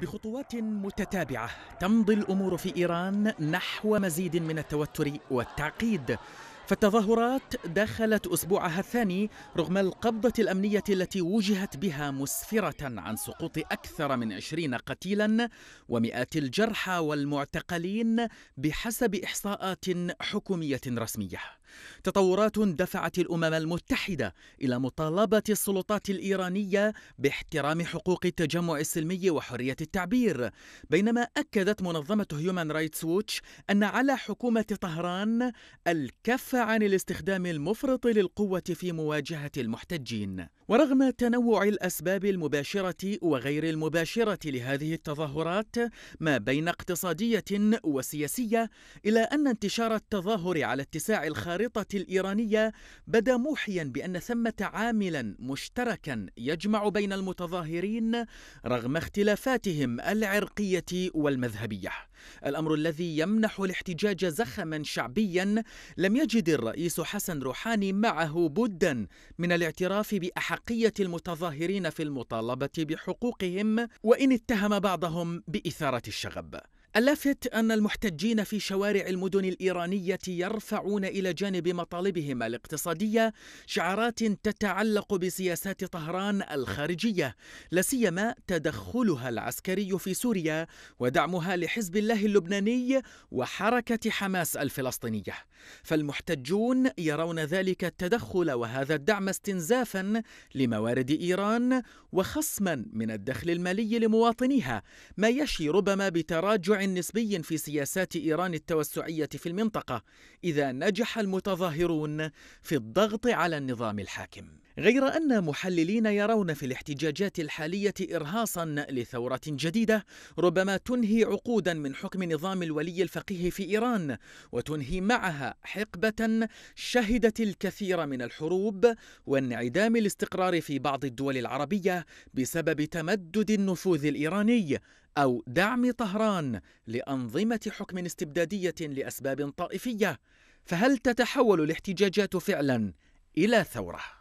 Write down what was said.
بخطوات متتابعة تمضي الأمور في إيران نحو مزيد من التوتر والتعقيد فالتظاهرات دخلت أسبوعها الثاني رغم القبضة الأمنية التي وجهت بها مسفرة عن سقوط أكثر من 20 قتيلا ومئات الجرحى والمعتقلين بحسب إحصاءات حكومية رسمية تطورات دفعت الامم المتحده الى مطالبه السلطات الايرانيه باحترام حقوق التجمع السلمي وحريه التعبير بينما اكدت منظمه هيومان رايتس ووتش ان على حكومه طهران الكف عن الاستخدام المفرط للقوه في مواجهه المحتجين ورغم تنوع الاسباب المباشره وغير المباشره لهذه التظاهرات ما بين اقتصاديه وسياسيه الا ان انتشار التظاهر على اتساع الخارج الخارطة الإيرانية بدا موحيا بأن ثمة عاملا مشتركا يجمع بين المتظاهرين رغم اختلافاتهم العرقية والمذهبية الأمر الذي يمنح الاحتجاج زخما شعبيا لم يجد الرئيس حسن روحاني معه بدا من الاعتراف بأحقية المتظاهرين في المطالبة بحقوقهم وإن اتهم بعضهم بإثارة الشغب اللافت أن المحتجين في شوارع المدن الإيرانية يرفعون إلى جانب مطالبهم الاقتصادية شعارات تتعلق بسياسات طهران الخارجية سيما تدخلها العسكري في سوريا ودعمها لحزب الله اللبناني وحركة حماس الفلسطينية فالمحتجون يرون ذلك التدخل وهذا الدعم استنزافا لموارد إيران وخصما من الدخل المالي لمواطنيها ما يشي ربما بتراجع نسبي في سياسات إيران التوسعية في المنطقة إذا نجح المتظاهرون في الضغط على النظام الحاكم غير أن محللين يرون في الاحتجاجات الحالية إرهاصا لثورة جديدة ربما تنهي عقودا من حكم نظام الولي الفقيه في إيران وتنهي معها حقبة شهدت الكثير من الحروب وانعدام الاستقرار في بعض الدول العربية بسبب تمدد النفوذ الإيراني أو دعم طهران لأنظمة حكم استبدادية لأسباب طائفية فهل تتحول الاحتجاجات فعلا إلى ثورة؟